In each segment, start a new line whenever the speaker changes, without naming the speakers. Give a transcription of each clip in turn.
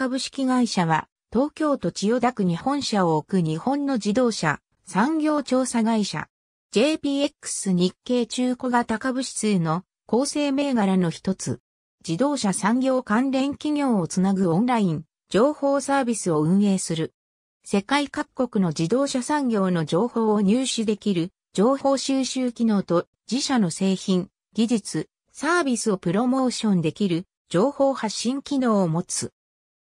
株式会社は、東京都千代田区に本社を置く日本の自動車、産業調査会社。JPX 日経中古型株指数の構成銘柄の一つ。自動車産業関連企業をつなぐオンライン、情報サービスを運営する。世界各国の自動車産業の情報を入手できる情報収集機能と自社の製品、技術、サービスをプロモーションできる情報発信機能を持つ。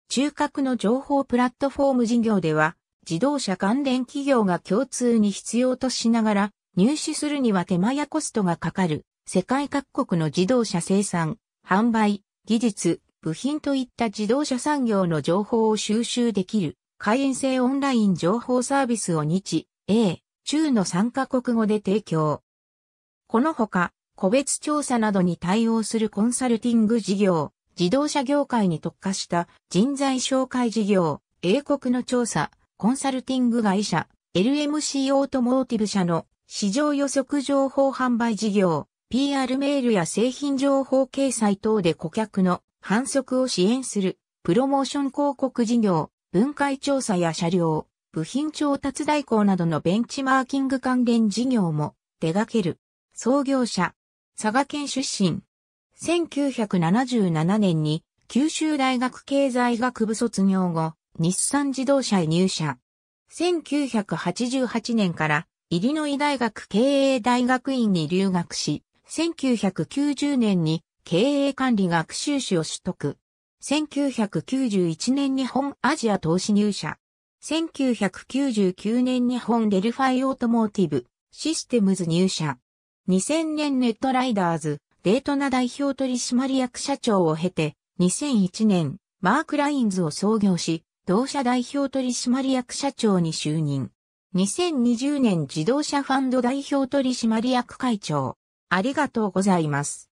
中核の情報プラットフォーム事業では、自動車関連企業が共通に必要としながら、入手するには手間やコストがかかる、世界各国の自動車生産、販売、技術、部品といった自動車産業の情報を収集できる、会員制オンライン情報サービスを日、A、中の3カ国語で提供。このほか、個別調査などに対応するコンサルティング事業、自動車業界に特化した人材紹介事業、英国の調査、コンサルティング会社、LMC オートモーティブ社の市場予測情報販売事業、PR メールや製品情報掲載等で顧客の反則を支援する、プロモーション広告事業、分解調査や車両、部品調達代行などのベンチマーキング関連事業も手掛ける。創業者、佐賀県出身、1977年に九州大学経済学部卒業後、日産自動車へ入社。1988年からイリノイ大学経営大学院に留学し、1990年に経営管理学習士を取得。1991年日本アジア投資入社。1999年日本デルファイオートモーティブシステムズ入社。2000年ネットライダーズデートナ代表取締役社長を経て、2001年、マークラインズを創業し、同社代表取締役社長に就任。2020年自動車ファンド代表取締役会長。ありがとうございます。